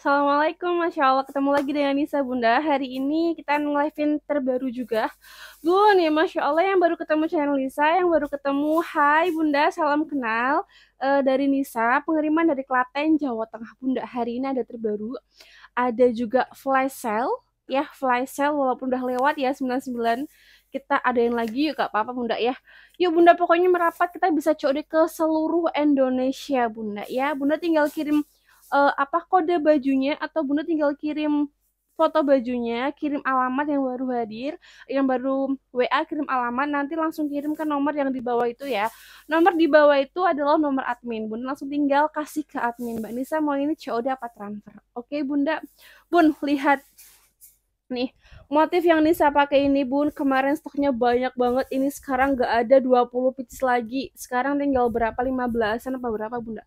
Assalamualaikum, Masya Allah ketemu lagi dengan Nisa Bunda Hari ini kita nge-livein terbaru juga Bu nih, Masya Allah yang baru ketemu channel Nisa Yang baru ketemu, hai Bunda, salam kenal uh, Dari Nisa, pengiriman dari Klaten, Jawa Tengah Bunda, hari ini ada terbaru Ada juga fly cell Ya, fly cell walaupun udah lewat ya 99 kita adain lagi yuk gak apa-apa bunda ya yuk bunda pokoknya merapat kita bisa coba ke seluruh Indonesia bunda ya bunda tinggal kirim uh, apa kode bajunya atau bunda tinggal kirim foto bajunya, kirim alamat yang baru hadir, yang baru WA kirim alamat, nanti langsung kirim ke nomor yang di bawah itu ya. Nomor di bawah itu adalah nomor admin. Bunda langsung tinggal kasih ke admin. Mbak Nisa mau ini COD apa transfer? Oke, Bunda. Bun, lihat nih motif yang Nisa pakai ini bun kemarin stoknya banyak banget ini sekarang nggak ada 20 pieces lagi sekarang tinggal berapa 15an apa berapa bunda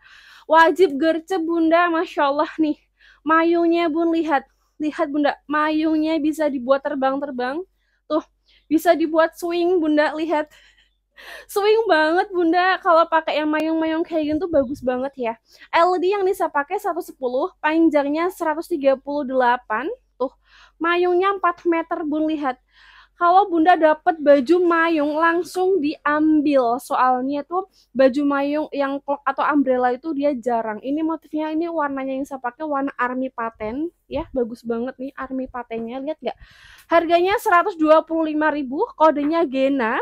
Wajib gercep bunda, masya Allah nih. Mayungnya bun lihat, lihat bunda, mayungnya bisa dibuat terbang-terbang. Tuh, bisa dibuat swing bunda, lihat. Swing banget bunda, kalau pakai yang mayung-mayung kayak gitu bagus banget ya. LED yang bisa pakai 110, panjangnya 138. Tuh, mayungnya 4 meter bun lihat kalau Bunda dapat baju mayung langsung diambil. Soalnya tuh baju mayung yang clock atau umbrella itu dia jarang. Ini motifnya ini warnanya yang saya pakai warna army paten ya. Bagus banget nih army patennya. Lihat nggak? Harganya 125.000, kodenya Gena.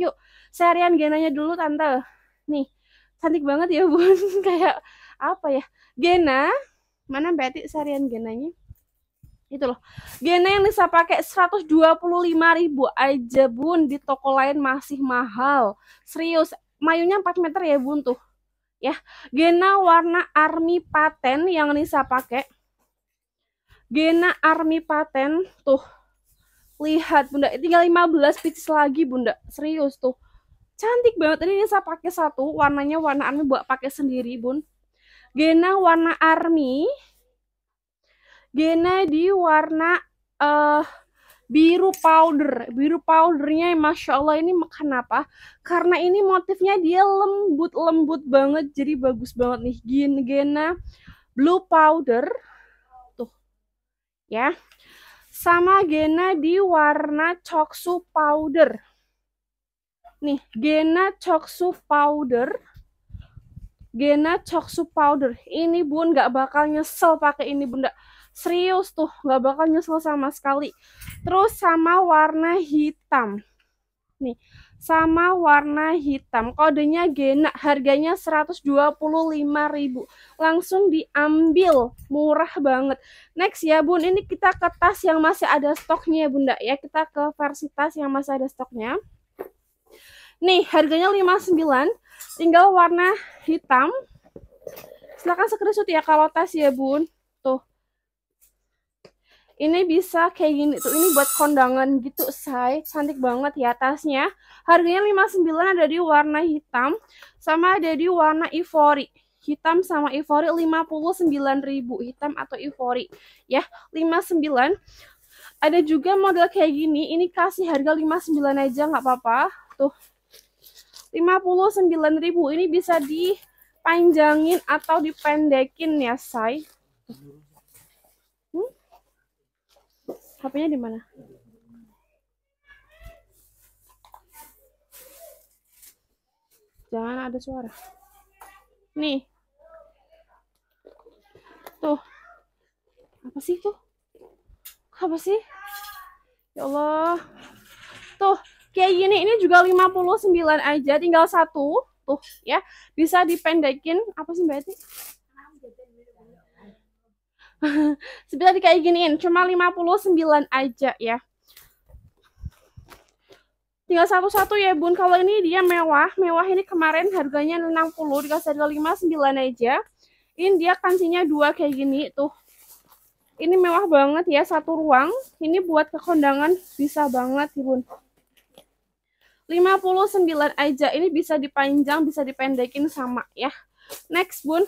Yuk, serian Genanya dulu tante. Nih, cantik banget ya, Bun. Kayak apa ya? Gena. Mana batik serian Genanya? itu loh gene yang bisa pakai 125 ribu aja bun di toko lain masih mahal serius mayunya 4 meter ya bun tuh ya gena warna army paten yang Nisa pakai gena army paten tuh lihat bunda eh, tinggal 15 pieces lagi bunda serius tuh cantik banget ini Nisa pakai satu warnanya warna army buat pakai sendiri bun gena warna army Gena di warna uh, biru powder. Biru powdernya Masya Allah ini kenapa? Karena ini motifnya dia lembut-lembut banget. Jadi bagus banget nih. Gen Gena blue powder. Tuh. Ya. Sama Gena di warna Choksu powder. Nih, Gena Choksu powder. Gena Choksu powder. Ini bun gak bakal nyesel pakai ini bunda serius tuh nggak bakal nyesel sama sekali terus sama warna hitam nih sama warna hitam kodenya Gena harganya 125.000 langsung diambil murah banget next ya Bun ini kita ke tas yang masih ada stoknya ya Bunda ya kita ke versi tas yang masih ada stoknya nih harganya 59 tinggal warna hitam silahkan screenshot ya kalau tas ya Bun ini bisa kayak gini tuh ini buat kondangan gitu say cantik banget ya tasnya harganya 59 ada di warna hitam sama ada di warna ivory hitam sama ivory 59.000 hitam atau ivory ya 59 ada juga model kayak gini ini kasih harga 59 aja nggak apa-apa tuh 59.000 ini bisa dipanjangin atau dipendekin ya say HP-nya di mana? Jangan ada suara. Nih. Tuh. Apa sih tuh? Apa sih? Ya Allah. Tuh, kayak gini ini juga 59 aja, tinggal satu. Tuh, ya. Bisa dipendekin apa sih berarti? Sebentar kayak giniin, cuma 59 aja ya. Tinggal satu-satu ya bun, kalau ini dia mewah. Mewah ini kemarin harganya 60, dikasih harga 59 aja. Ini dia kancingnya dua kayak gini tuh. Ini mewah banget ya, satu ruang. Ini buat kekondangan bisa banget ya bun. 59 aja, ini bisa dipanjang, bisa dipendekin sama ya. Next bun,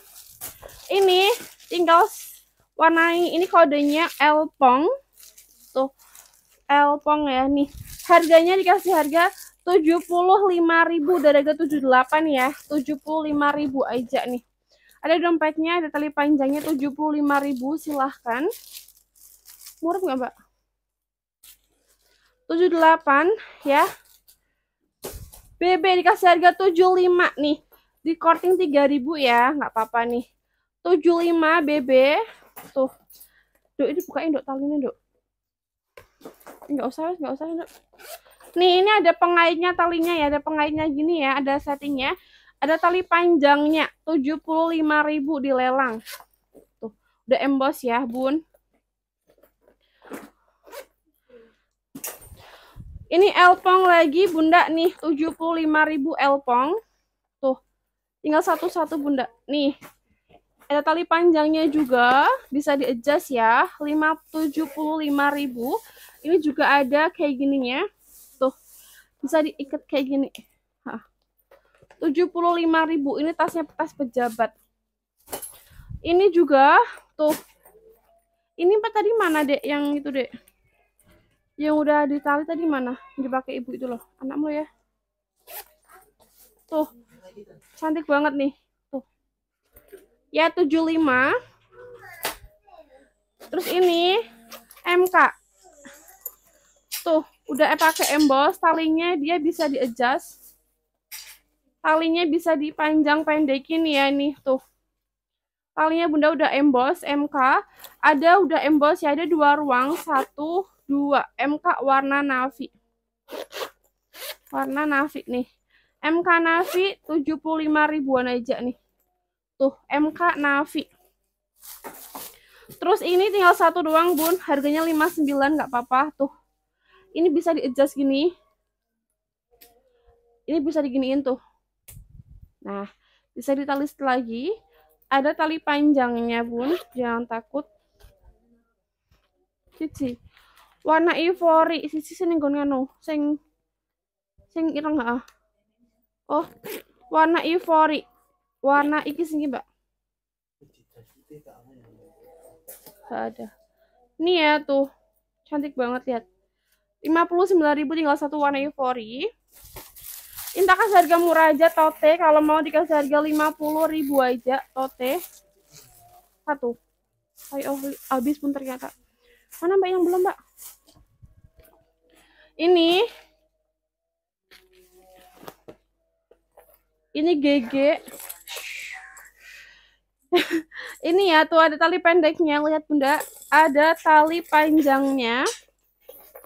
ini tinggal warnai ini kodenya Elpong tuh Elpong ya nih harganya dikasih harga 75.000 udah harga 78 ya 75.000 aja nih ada dompetnya ada tali panjangnya 75.000 silahkan murah nggak mbak 78 ya BB dikasih harga 75 nih di korting 3000 ya nggak apa-apa nih 75 BB tuh dok ini bukain dok talinya dok nggak usah nggak usah dok nih ini ada pengaitnya talinya ya ada pengaitnya gini ya ada settingnya ada tali panjangnya tujuh puluh lima 75.000 dilelang tuh udah emboss ya bun ini elpong lagi bunda nih 75.000 elpong tuh tinggal satu-satu bunda nih ada tali panjangnya juga, bisa di-adjust ya, 575.000 Ini juga ada kayak gini gininya. Tuh. Bisa diikat kayak gini. Hah. 75.000. Ini tasnya tas pejabat. Ini juga tuh. Ini Pak tadi mana, Dek? Yang itu, Dek. Yang udah ditali tadi mana? Dipakai ibu itu loh. Anakmu ya. Tuh. Cantik banget nih ya 75 terus ini MK tuh udah e pakai emboss talinya dia bisa di adjust talinya bisa dipanjang pendekin ya nih tuh talinya bunda udah emboss MK ada udah emboss ya ada dua ruang satu dua MK warna navy warna navy nih MK navy 75 ribuan aja nih Tuh, MK Navi. Terus ini tinggal satu doang, Bun. Harganya 59 nggak papa Tuh. Ini bisa di-adjust gini. Ini bisa diginiin tuh. Nah, bisa ditali lagi. Ada tali panjangnya, Bun. Jangan takut. Cici. Warna ivory. Cici sini nu Sing sing ireng ah. Oh, warna ivory warna iki sing mbak gak ada ini ya tuh cantik banget lihat 59.000 tinggal satu warna eufori kasih harga murah aja tote kalau mau dikasih harga 50.000 aja tote satu ayo habis pun ternyata mana mbak yang belum mbak ini ini GG ini ya tuh ada tali pendeknya lihat bunda ada tali panjangnya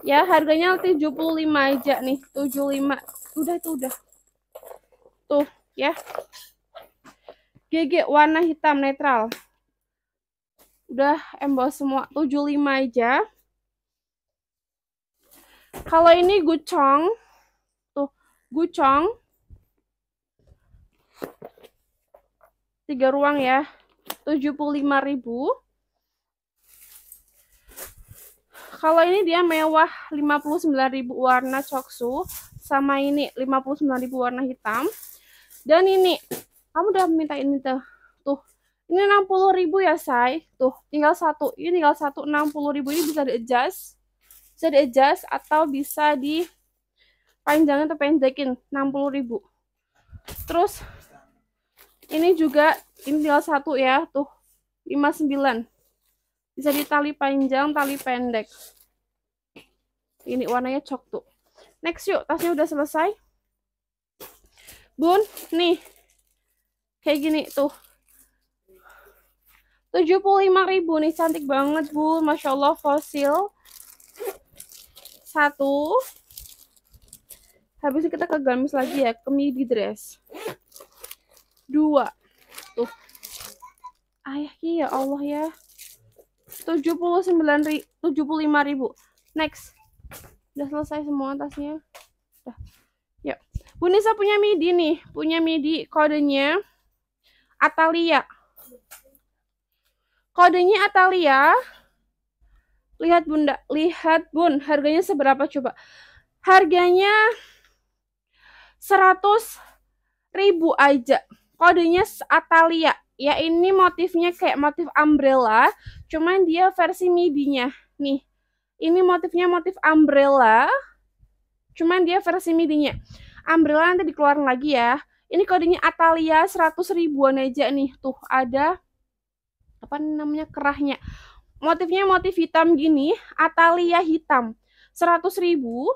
ya harganya 75 aja nih 75 udah itu udah tuh ya GG warna hitam netral udah emboss semua 75 aja kalau ini gucong tuh gucong tiga ruang ya 75.000 kalau ini dia mewah 59.000 warna coksu sama ini 59.000 warna hitam dan ini kamu udah minta ini tuh tuh ini 60.000 ya say tuh tinggal satu ini tinggal satu 60.000 ini bisa di adjust bisa di adjust atau bisa di panjangin atau enam pendekin 60.000 terus ini juga ini tinggal satu ya, tuh. 59. Bisa ditali panjang, tali pendek. Ini warnanya cok tuh. Next yuk, tasnya udah selesai. Bun, nih. Kayak gini tuh. 75.000 nih, cantik banget, Bu. Masya Allah, fosil. Satu. Habis kita ke gamis lagi ya, ke midi dress dua tuh ayah iya, ya Allah ya 79 ri, 75 ribu next udah selesai semua tasnya ya yuk Bunisa punya midi nih punya midi kodenya Atalia kodenya Atalia lihat bunda lihat bun harganya seberapa coba harganya 100 ribu aja kodenya Atalia ya ini motifnya kayak motif umbrella cuman dia versi midinya nih ini motifnya motif umbrella cuman dia versi midinya umbrella nanti dikeluarin lagi ya ini kodenya Atalia 100 ribuan aja nih tuh ada apa namanya kerahnya motifnya motif hitam gini Atalia hitam 100 ribu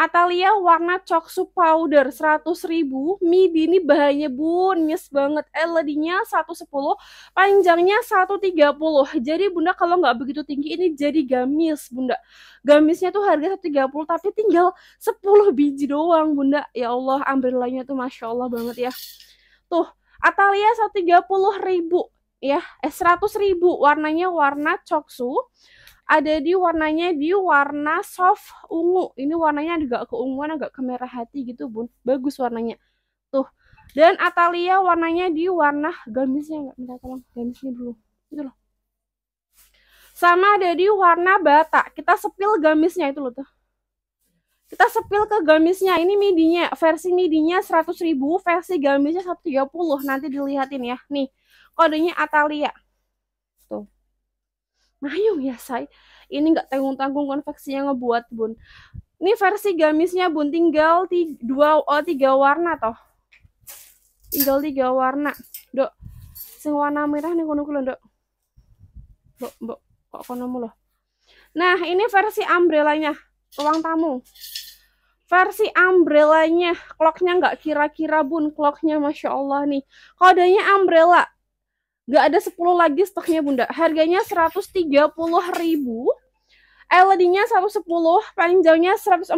Atalia warna coksu powder 100 ribu. Midi ini bahannya bunyes banget. Eh, LED-nya 110, panjangnya 130. Jadi Bunda kalau nggak begitu tinggi ini jadi gamis Bunda. Gamisnya tuh harga 130 tapi tinggal 10 biji doang Bunda. Ya Allah umbrellanya tuh Masya Allah banget ya. Tuh Atalia 130 ribu ya, eh 100 ribu warnanya warna coksu ada di warnanya di warna soft ungu. Ini warnanya agak keunguan, agak hati gitu, Bun. Bagus warnanya. Tuh. Dan Atalia warnanya di warna gamisnya enggak minta tolong gamisnya dulu. Itu loh. Sama ada di warna bata. Kita sepil gamisnya itu loh tuh. Kita sepil ke gamisnya. Ini midinya, versi midinya 100.000, versi gamisnya 130. Nanti dilihatin ya. Nih, kodenya Atalia. Ngayung nah, ya say. Ini nggak tanggung-tanggung konveksi yang ngebuat bun. Ini versi gamisnya bun tinggal tiga, dua oh tiga warna toh. Tinggal tiga warna. Dok, sing warna merah nih kono kulo dok. Mbok, mbok, kok kono mulu Nah, ini versi umbrellanya, ruang tamu. Versi umbrellanya, clocknya nggak kira-kira bun, clocknya masya Allah nih. Kodenya umbrella, Gak ada 10 lagi stoknya bunda. Harganya 130 ribu. LED-nya 110, panjangnya 140,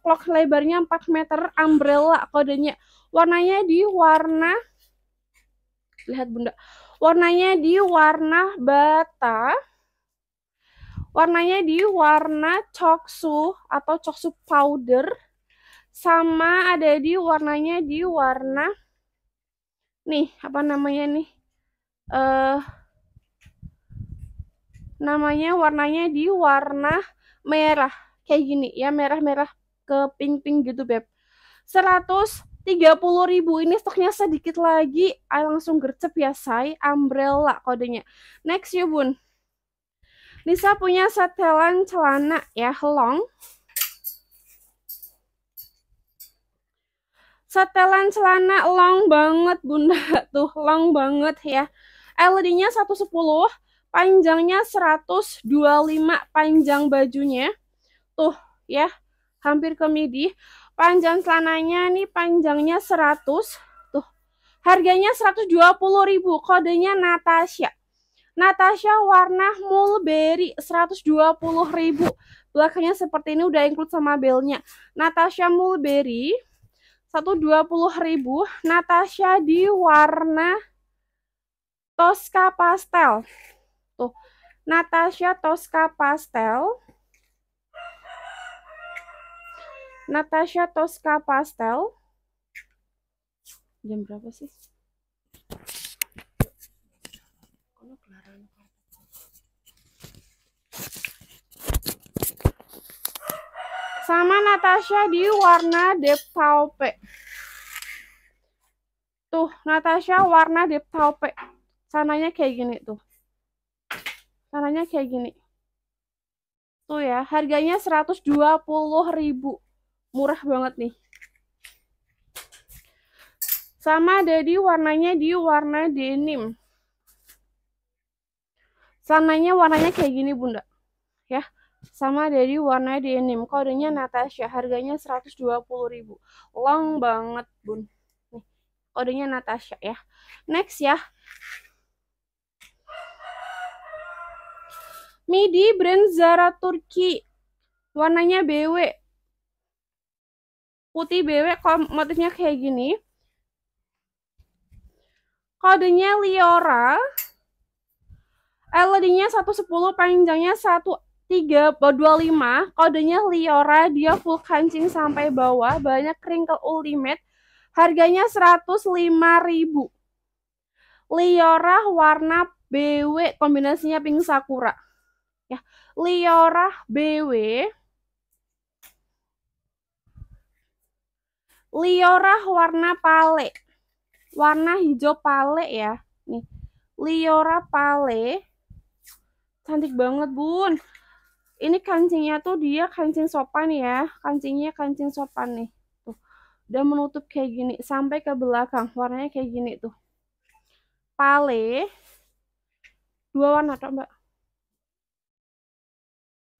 clock lebarnya 4 meter, umbrella kodenya. Warnanya di warna, lihat bunda, warnanya di warna bata, warnanya di warna coksu atau coksu powder, sama ada di warnanya di warna, nih apa namanya nih, uh, namanya warnanya di warna merah kayak gini ya merah-merah ke pink-pink gitu beb 130 ribu ini stoknya sedikit lagi I ah, langsung gercep ya say umbrella kodenya next yuk bun Nisa punya setelan celana ya long setelan celana long banget bunda tuh long banget ya LED-nya 110, panjangnya 125 panjang bajunya. Tuh ya, hampir ke midi. Panjang celananya nih panjangnya 100. Tuh. Harganya 120.000, kodenya Natasha. Natasha warna mulberry 120.000. Belakangnya seperti ini udah include sama belnya. Natasha mulberry 120.000, Natasha di warna Tosca Pastel. Tuh, Natasha Tosca Pastel. Natasha Tosca Pastel. Jam berapa sih? Sama Natasha di warna deep taupe, Tuh, Natasha warna deep taupe sananya kayak gini tuh sananya kayak gini tuh ya harganya ribu, murah banget nih sama ada di warnanya di warna denim sananya warnanya kayak gini bunda ya sama dari warna denim kodenya Natasha harganya 120.000 long banget bun nih kodenya Natasha ya next ya Midi brand Zara Turki. Warnanya BW. Putih BW motifnya kayak gini. Kodenya Liora. LED-nya 110, panjangnya 13.25 Kodenya Liora, dia full kancing sampai bawah, banyak crinkle ultimate. Harganya 105.000. Liora warna BW kombinasinya pink sakura ya Liorah BW Liorah warna pale warna hijau pale ya nih Liora pale cantik banget bun ini kancingnya tuh dia kancing sopan ya kancingnya kancing sopan nih tuh udah menutup kayak gini sampai ke belakang warnanya kayak gini tuh pale dua warna tuh mbak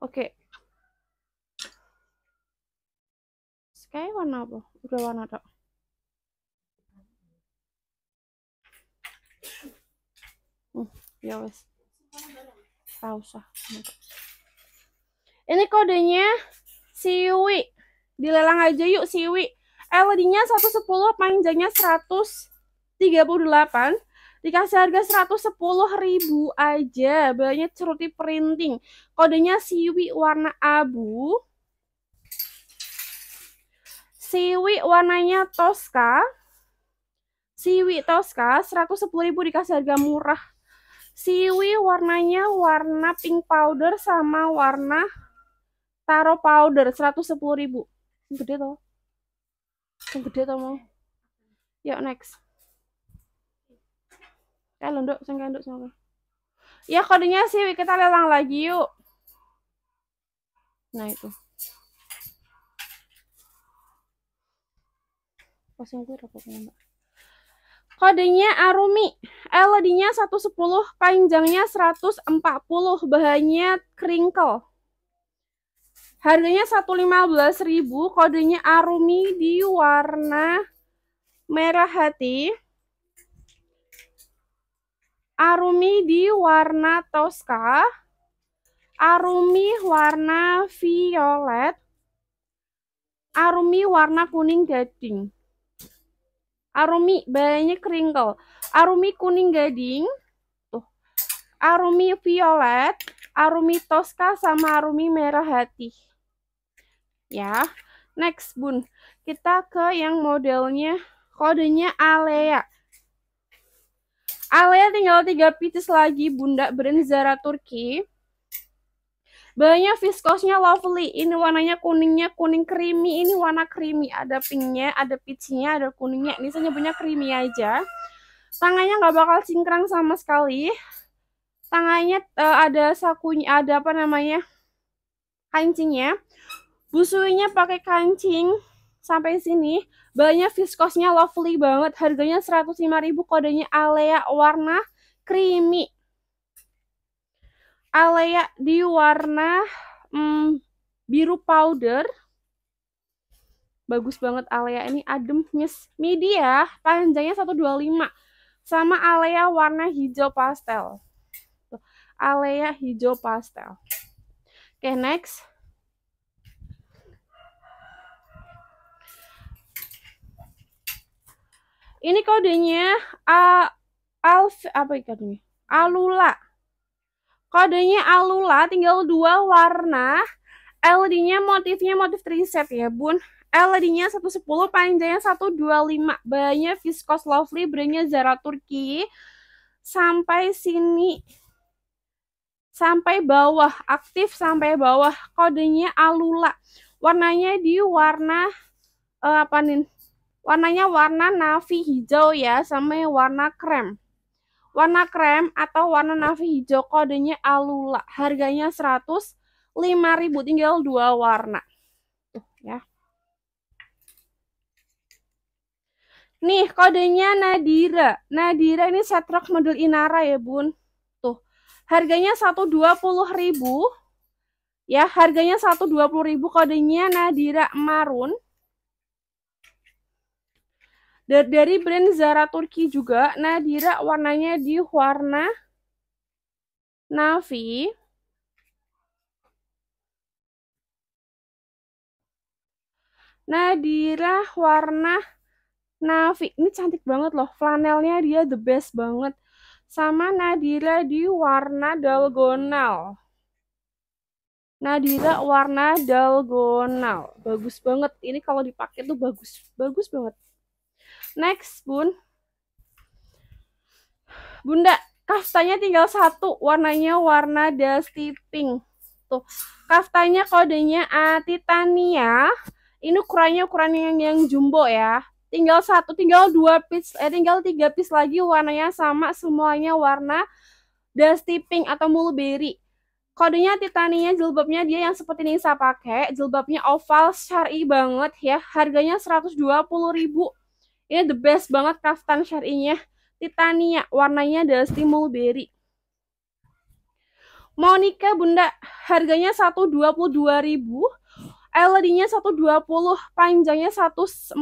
Oke. Sky warna apa? Udah warna tak? Uh, ya wes. Tahu sah. Ini kodenya siwi. Dilelang aja yuk siwi. LED-nya 110, panjangnya 138. Dikasih harga 110 ribu aja. belinya ceruti printing. Kodenya siwi warna abu. Siwi warnanya toska Siwi toska 110 ribu dikasih harga murah. Siwi warnanya warna pink powder sama warna taro powder 110 ribu. Gede toh. Gede toh mau. Yuk next kayak lunduk sing kayak lunduk ya kodenya sih kita lelang lagi yuk nah itu Pasang gue mbak kodenya Arumi elodinya 110 panjangnya 140 bahannya crinkle harganya 115.000 kodenya Arumi di warna merah hati Arumi di warna Tosca, Arumi warna violet, Arumi warna kuning gading. Arumi banyak kringle. Arumi kuning gading, tuh. Arumi violet, Arumi Tosca sama Arumi merah hati. Ya. Next, Bun. Kita ke yang modelnya kodenya Alea. Alea ah, tinggal tiga pitis lagi Bunda brand Zara Turki. Banyak viskosnya lovely. Ini warnanya kuningnya kuning creamy. Ini warna creamy. Ada pinknya, ada peachnya, ada kuningnya. Ini saja punya creamy aja. Tangannya nggak bakal cingkrang sama sekali. Tangannya uh, ada sakunya, ada apa namanya? Kancingnya. Busuinya pakai kancing sampai sini. Bahannya viskosnya lovely banget. Harganya 105.000 kodenya Alea warna creamy. Alea di warna hmm, biru powder. Bagus banget Alea ini adem miss midi ya. Panjangnya 125 sama Alea warna hijau pastel. Alea hijau pastel. Oke, okay, next. Ini kodenya A Alf apa ini ya Alula. Kodenya Alula tinggal dua warna. LED-nya motifnya motif triset ya, Bun. LED-nya 110, panjangnya 125. Bahannya viscose lovely, brandnya Zara Turki. Sampai sini sampai bawah, aktif sampai bawah. Kodenya Alula. Warnanya di warna uh, apa nih? Warnanya warna navy hijau ya, sama warna krem. Warna krem atau warna navy hijau kodenya Alula. Harganya 105.000 tinggal dua warna. Tuh ya. Nih kodenya Nadira. Nadira ini setrok model Inara ya bun. Tuh harganya 120.000 Ya harganya 120.000 kodenya Nadira Marun dari, dari brand Zara Turki juga Nadira warnanya di warna navy Nadira warna navy ini cantik banget loh flanelnya dia the best banget sama Nadira di warna dalgonal Nadira warna dalgonal bagus banget ini kalau dipakai tuh bagus bagus banget Next, Bun. Bunda, kaftanya tinggal satu, warnanya warna dusty pink. Tuh, kaftanya kodenya A Titania. Ini ukurannya ukuran yang, yang jumbo ya. Tinggal satu, tinggal dua piece, eh tinggal tiga piece lagi warnanya sama semuanya warna dusty pink atau mulberry. Kodenya Titania, jilbabnya dia yang seperti ini saya pakai, jilbabnya oval syari banget ya. Harganya rp ribu ini the best banget kaftan syarinya. Titania, warnanya adalah Stimul Berry. Monica Bunda, harganya 122.000, LED-nya 120, panjangnya 140,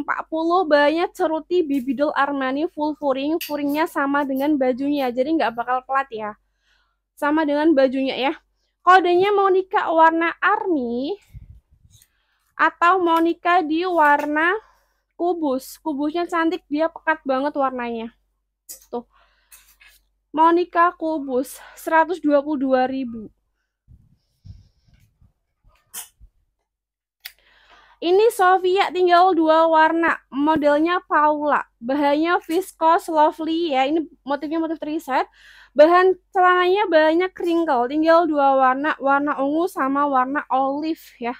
bahannya ceruti bibidul Armani full furing, furingnya sama dengan bajunya, jadi nggak bakal pelat ya. Sama dengan bajunya ya. Kodenya Monica warna army atau Monica di warna kubus. Kubusnya cantik, dia pekat banget warnanya. Tuh. Monica kubus 122.000. Ini Sofia tinggal dua warna, modelnya Paula. Bahannya viscose lovely ya. Ini motifnya motif triset. Bahan celananya bahannya kringle tinggal dua warna, warna ungu sama warna olive ya.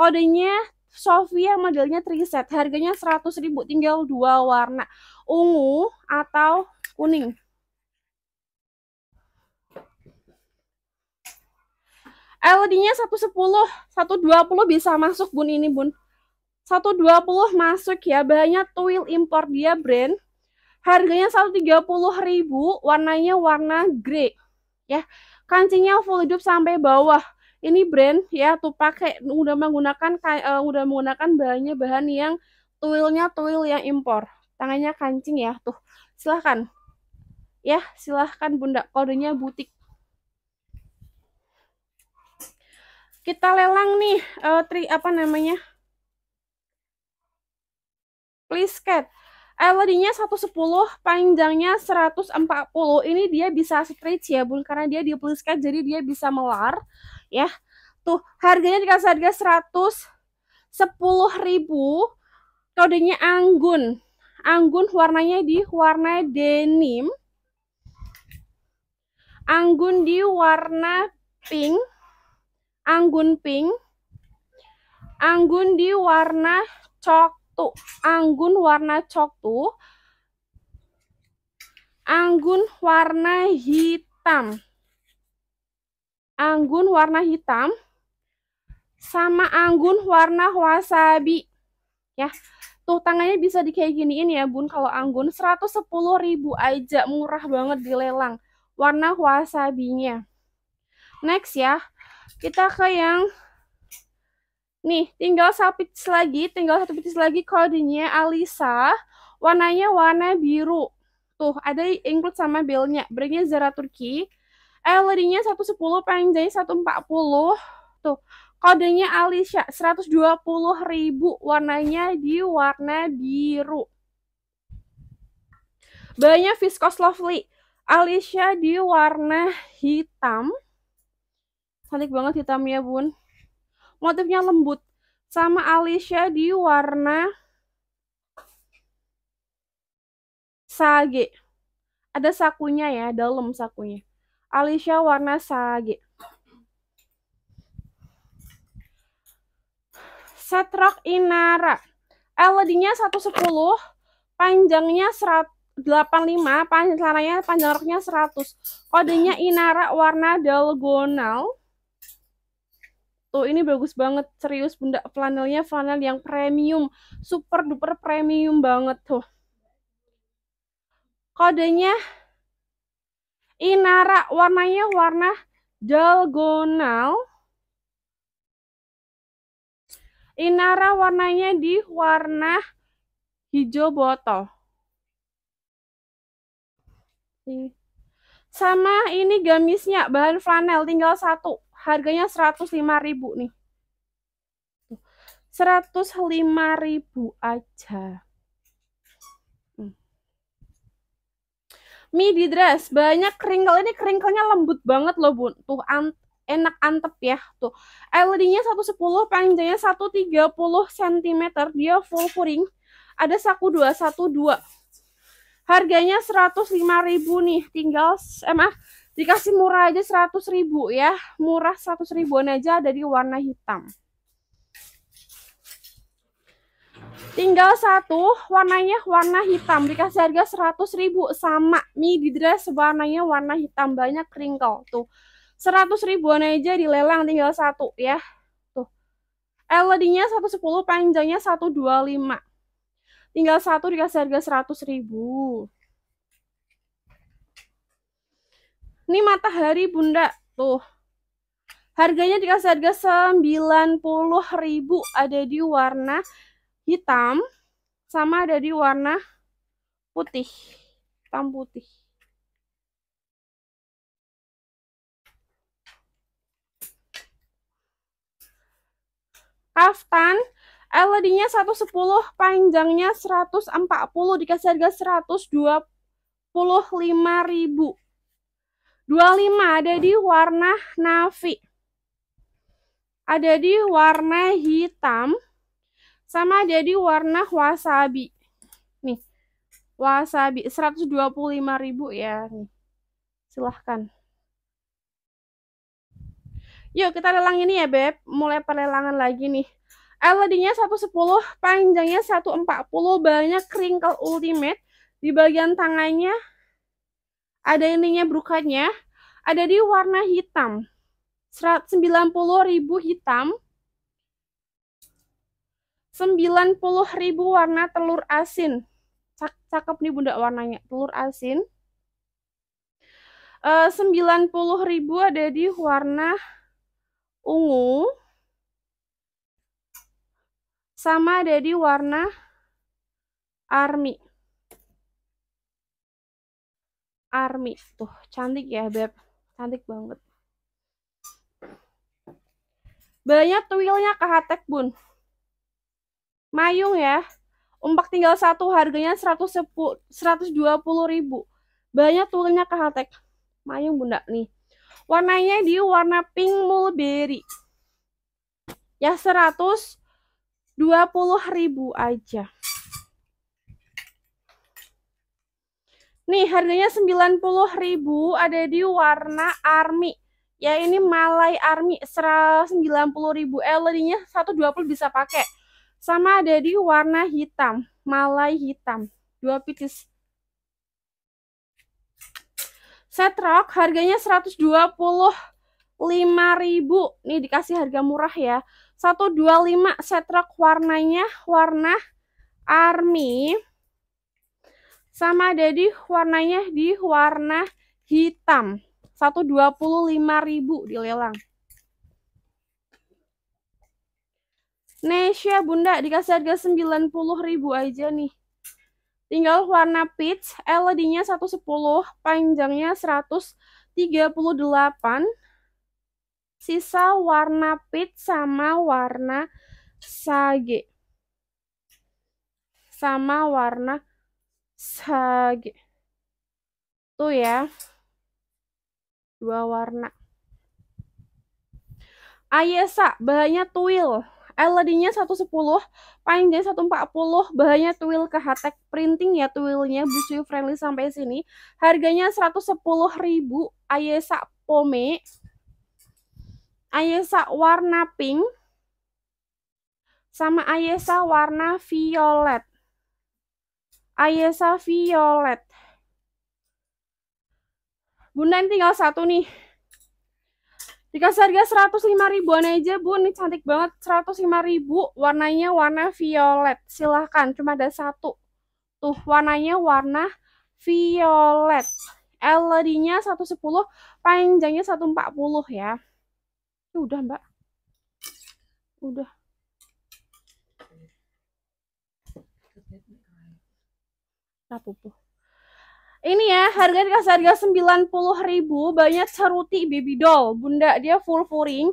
Kodenya Sofia modelnya triset, harganya 100 ribu, tinggal dua warna, ungu atau kuning. LED-nya 110, 120 bisa masuk bun ini bun. 120 masuk ya, bahannya twill impor dia brand. Harganya 130 ribu, warnanya warna grey. Ya, kancingnya full hidup sampai bawah ini brand ya tuh pakai udah menggunakan uh, udah menggunakan bahannya bahan yang tuilnya tuil yang impor. Tangannya kancing ya tuh. Silahkan. Ya, silahkan Bunda. Kodenya butik. Kita lelang nih uh, tri apa namanya? Please cat. LED-nya 110, panjangnya 140. Ini dia bisa stretch ya, Bun, karena dia di jadi dia bisa melar ya. Tuh, harganya dikasih harga 110.000. Kodenya anggun. Anggun warnanya di warna denim. Anggun di warna pink. Anggun pink. Anggun di warna coktu. Anggun warna coktu. Anggun warna hitam anggun warna hitam sama anggun warna wasabi. Ya. Tuh tangannya bisa di kayak giniin ya, Bun, kalau anggun 110.000 aja, murah banget dilelang Warna wasabinya. Next ya. Kita ke yang Nih, tinggal satu pitis lagi, tinggal satu pitis lagi kodenya Alisa. Warnanya warna biru. Tuh, ada include sama belnya. Brandnya Zara Turki. Eh, lirinya 110, panjangnya 140. Tuh, kodenya Alicia 120 ribu, warnanya di warna biru. Banyak viskos Lovely. Alicia di warna hitam. Cantik banget hitamnya, Bun. Motifnya lembut. Sama Alicia di warna sage. Ada sakunya ya, dalam sakunya. Alicia warna sage. Setrok Inara. LED-nya 110, panjangnya 185, panjang celananya panjang roknya 100. Kodenya Inara warna dalgonal. Tuh, ini bagus banget, serius Bunda. Flanelnya flanel yang premium, super duper premium banget tuh. Kodenya Inara warnanya warna dalgonal. Inara warnanya di warna hijau botol. Sama ini gamisnya bahan flanel tinggal satu. Harganya 105.000 nih. 105.000 aja. midi dress banyak keringle ini keringlenya lembut banget loh bun tuh an enak antep ya tuh LED-nya 110 panjangnya 130 cm dia full furing ada saku 212 harganya 105.000 nih tinggal eh dikasih murah aja 100.000 ya murah seratus ribuan aja ada di warna hitam Tinggal satu, warnanya warna hitam. Dikasih harga seratus ribu sama di dress warnanya warna hitam banyak wrinkle. Tuh. 100 ribuan aja dilelang tinggal satu ya. Tuh. LED-nya 110, panjangnya 125. Tinggal satu dikasih harga seratus ribu. Ini matahari bunda, tuh. Harganya dikasih harga puluh ribu ada di warna hitam sama ada di warna putih hitam putih kaftan LED-nya 110 panjangnya 140 dikasih harga 125 ribu 25 ada di warna navy ada di warna hitam sama jadi warna wasabi nih wasabi 125.000 ya nih silahkan yuk kita lelang ini ya beb mulai perlelangan lagi nih LED-nya 110 panjangnya 140 banyak wrinkle ultimate di bagian tangannya ada ininya brukatnya ada di warna hitam 190.000 hitam ribu warna telur asin. cakep nih Bunda warnanya, telur asin. 90 eh, ribu ada di warna ungu. Sama ada di warna army. Army. Tuh, cantik ya, Beb. Cantik banget. Banyak tuilnya ke Hatek, Bun. Mayung ya. Umpak tinggal satu harganya 110 ribu. Banyak turunnya ke Haltek. Mayung Bunda nih. Warnanya di warna pink mulberry. Ya 120 ribu aja. Nih harganya 90 ribu ada di warna army. Ya ini Malay Army 190.000 ribu eh, LED-nya 120 bisa pakai sama ada di warna hitam, malai hitam, dua pieces. Set rock harganya 125.000. Nih dikasih harga murah ya. 125 set rock warnanya warna army. Sama ada di warnanya di warna hitam. 125.000 di lelang. Nesha bunda dikasih harga 90 ribu aja nih tinggal warna peach, LED-nya 110, panjangnya 138, sisa warna peach sama warna sage. Sama warna sage. Tuh ya. Dua warna. Ayesa, bahannya twill. LED-nya 110, panjang 140, bahannya twill ke Hatek printing ya twillnya busu friendly sampai sini. Harganya 110.000 Ayesa Pome. Ayesa warna pink sama Ayesa warna violet. Ayesa violet. Bunda tinggal satu nih. Dikasih harga 105 ribuan aja, Bu. Ini cantik banget, 105 ribu. Warnanya warna violet. Silahkan, cuma ada satu. Tuh, warnanya warna violet. LED-nya 110, panjangnya 140 ya. Ini udah, Mbak. Udah. Nah, pupuh. Ini ya, harga dikasih ya, harga ribu banyak ceruti baby doll. Bunda dia full furing.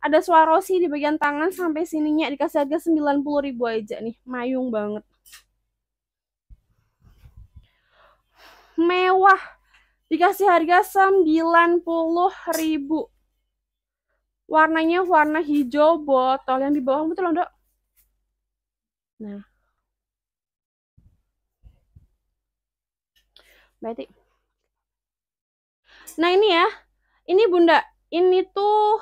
Ada Swarovski di bagian tangan sampai sininya dikasih harga ribu aja nih. Mayung banget. Mewah. Dikasih harga ribu Warnanya warna hijau botol yang di bawah betul, Dok. Nah, berarti nah ini ya ini bunda ini tuh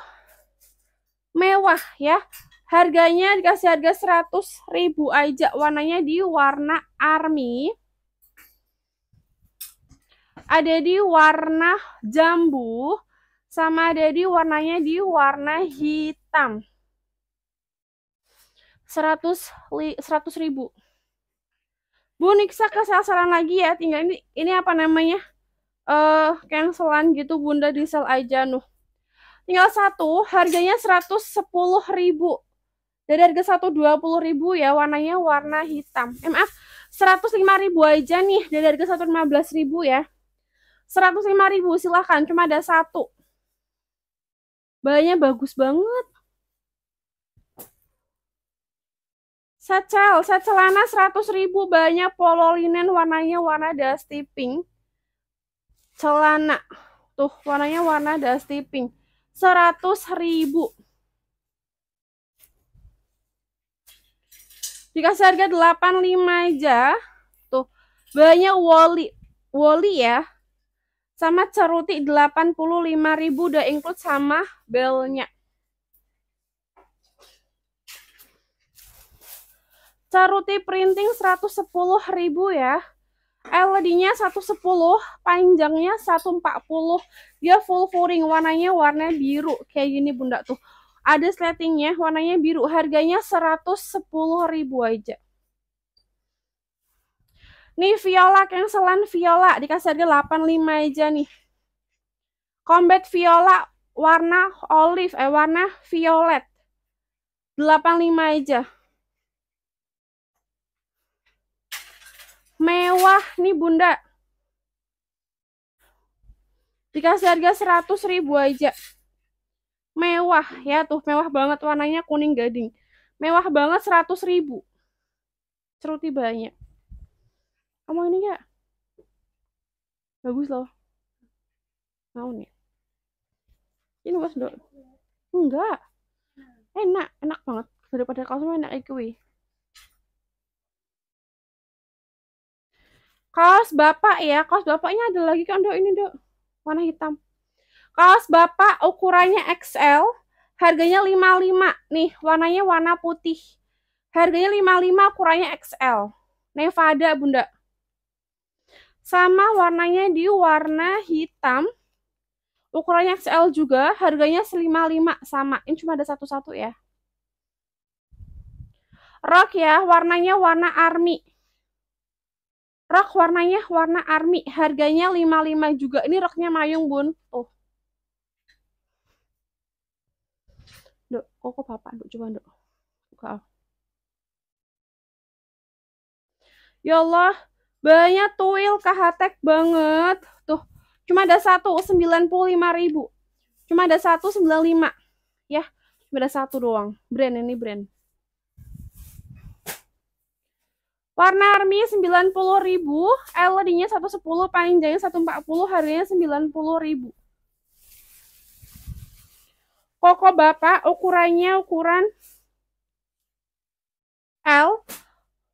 mewah ya harganya dikasih harga 100 ribu aja warnanya di warna army ada di warna jambu sama ada di warnanya di warna hitam 100 100 ribu Bu Niksa kesasaran lagi ya, tinggal ini ini apa namanya? Eh, uh, cancelan gitu Bunda di sel aja nuh. Tinggal satu, harganya 110.000. Dari harga 120.000 ya, warnanya warna hitam. Eh, maaf, 105.000 aja nih dari harga 115.000 ya. 105.000 silahkan, cuma ada satu. Bahannya bagus banget. Secel, set celana 100 ribu banyak polo linen warnanya warna dusty pink. Celana tuh warnanya warna dusty pink. 100 ribu. Dikasih harga 85 aja. Tuh, banyak woli woli ya. Sama ceruti 85 ribu udah include sama belnya. Caruti printing 110 ribu ya. LED-nya 110, panjangnya 140. Dia full furing, warnanya warna biru kayak gini Bunda tuh. Ada slatingnya, warnanya biru. Harganya 110 ribu aja. Nih viola cancelan viola dikasih harga 85 aja nih. Combat viola warna olive eh warna violet. 85 aja. mewah nih bunda dikasih harga 100 ribu aja mewah ya tuh mewah banget warnanya kuning gading mewah banget 100 ribu ceruti banyak kamu ini ya bagus loh mau nih ini bos dok enggak enak enak banget daripada kaosnya enak ikui Kaos bapak ya, kaos bapaknya ada lagi kan dok ini dok, warna hitam. Kaos bapak ukurannya XL, harganya 55 nih, warnanya warna putih. Harganya 55 ukurannya XL. Nevada bunda. Sama warnanya di warna hitam, ukurannya XL juga, harganya 55 sama. Ini cuma ada satu-satu ya. Rok ya, warnanya warna army. Rok warnanya warna army, harganya 55 juga. Ini roknya mayung, Bun. Tuh. Dok, oh, kok papa Duh, coba, Duh. Buka. Ah. Ya Allah, banyak tuil kahatek banget. Tuh, cuma ada satu, 95 ribu. Cuma ada satu, 95. Ya, cuma ada satu doang. Brand ini brand. Warna Army 90.000, LED-nya 110, panjangnya 140, harganya 90.000. Koko Bapak ukurannya ukuran L.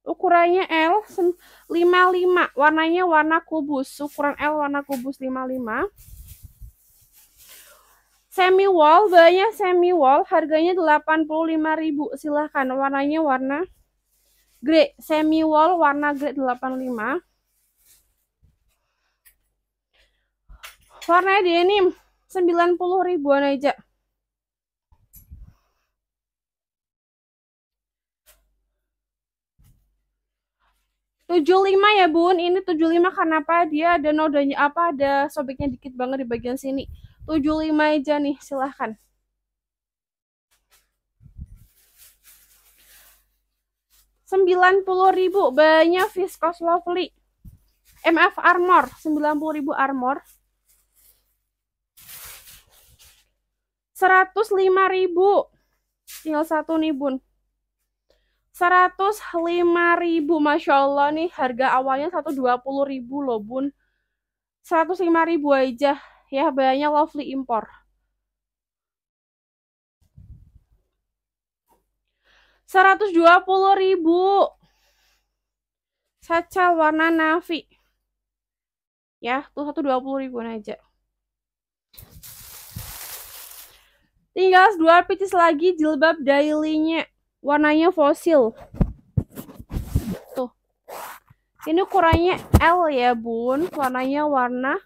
Ukurannya L 55, warnanya warna kubus. Ukuran L warna kubus 55. Semi wall, banyak semi wall, harganya 85.000. Silahkan warnanya warna grey semi wall warna grade 85 warnanya denim 90 ribuan aja tujuh lima ya bun ini tujuh lima karena apa dia ada nodanya apa ada sobeknya dikit banget di bagian sini tujuh lima aja nih silahkan ribu banyak viscose lovely MF Armor ribu Armor ribu tinggal satu nih bun ribu Masya Allah nih harga awalnya ribu loh bun ribu aja ya banyak lovely impor 120 ribu saca warna navy ya tuh 120 ribu aja tinggal dua pitis lagi jilbab dailynya warnanya fosil tuh ini ukurannya L ya bun warnanya warna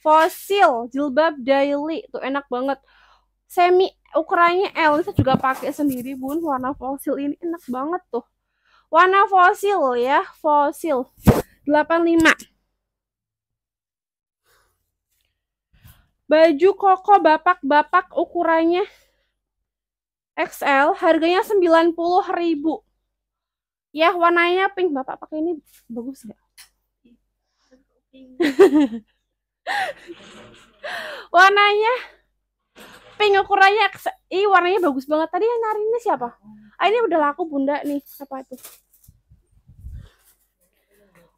fosil jilbab daily tuh enak banget semi ukurannya L saya juga pakai sendiri bun warna fosil ini enak banget tuh warna fosil ya fosil 85 baju koko bapak-bapak ukurannya XL harganya 90.000 ya warnanya pink bapak pakai ini bagus nggak warnanya pink raya i warnanya bagus banget tadi yang narinya siapa ah ini udah laku bunda nih apa itu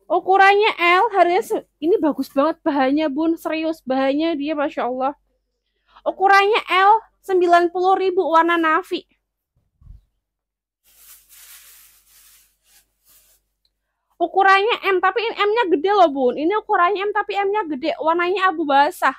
oh, ukurannya L harganya ini bagus banget bahannya bun serius bahannya dia masya Allah ukurannya L 90.000 warna navy ukurannya M tapi M-nya gede loh bun ini ukurannya M tapi M-nya gede warnanya abu basah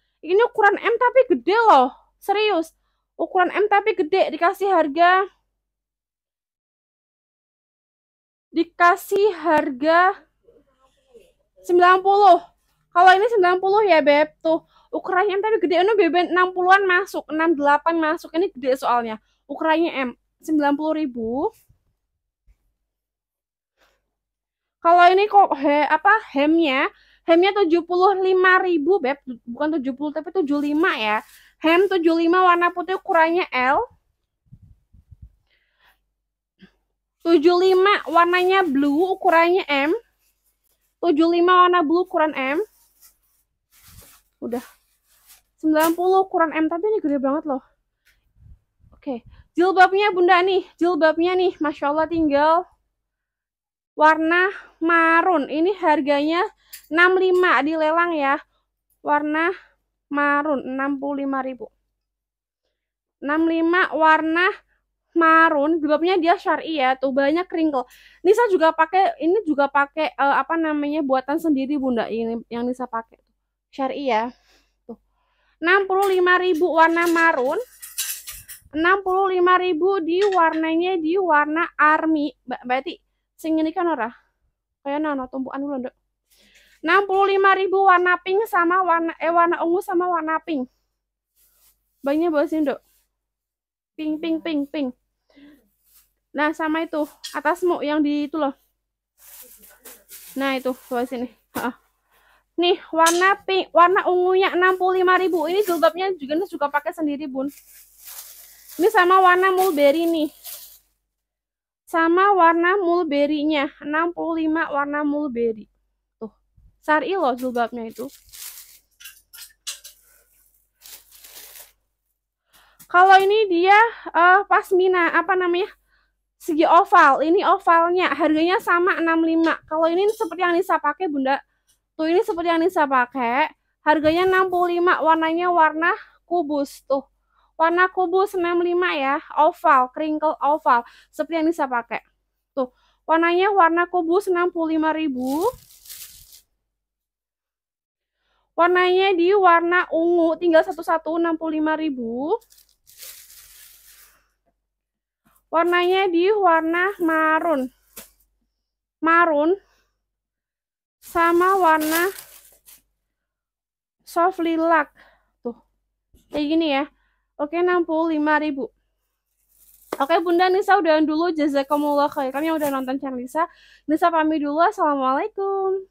ini ukuran M tapi gede loh serius ukuran M tapi gede dikasih harga dikasih harga 90 kalau ini 90 ya Beb tuh ukurannya M tapi gede ini BB 60-an masuk 68 masuk ini gede soalnya ukurannya M 90 ribu kalau ini kok he, apa hemnya hemnya 75 ribu beb bukan 70 tapi 75 ya hem 75 warna putih ukurannya L 75 warnanya blue ukurannya M 75 warna blue ukuran M udah 90 ukuran M tapi ini gede banget loh oke jilbabnya bunda nih jilbabnya nih Masya Allah tinggal warna marun. Ini harganya 65 di lelang ya. Warna marun 65.000. 65 warna marun, gelapnya dia syar'i ya, tuh banyak kringle. Nisa juga pakai ini juga pakai uh, apa namanya buatan sendiri Bunda ini yang Nisa pakai. Syar'i ya. Tuh. 65.000 warna marun. 65.000 di warnanya di warna army. Berarti sing ini kan ora kayak nano tumpuan dulu dok lima ribu warna pink sama warna eh warna ungu sama warna pink Banyak bawa sini dok pink pink pink pink nah sama itu atasmu yang di itu loh nah itu bawa sini nih warna pink warna ungunya lima ribu ini jilbabnya juga juga pakai sendiri bun ini sama warna mulberry nih sama warna mulberry-nya, 65 warna mulberry. Tuh, sari loh jilbabnya itu. Kalau ini dia uh, pasmina, apa namanya? Segi oval. Ini ovalnya, harganya sama 65. Kalau ini seperti yang Nisa pakai, Bunda. Tuh, ini seperti yang Nisa pakai. Harganya 65, warnanya warna kubus. Tuh, warna kubu 95 ya, oval, crinkle oval, seperti yang bisa pakai. Tuh, warnanya warna kubu 65.000. Warnanya di warna ungu, tinggal satu 11 65.000. Warnanya di warna marun. Marun sama warna soft lilac. Tuh. Kayak gini ya. Oke, ribu. Oke, Bunda Nisa udah dulu. Jazakumullah khairan yang udah nonton channel Nisa. Nisa pamit dulu. Assalamualaikum.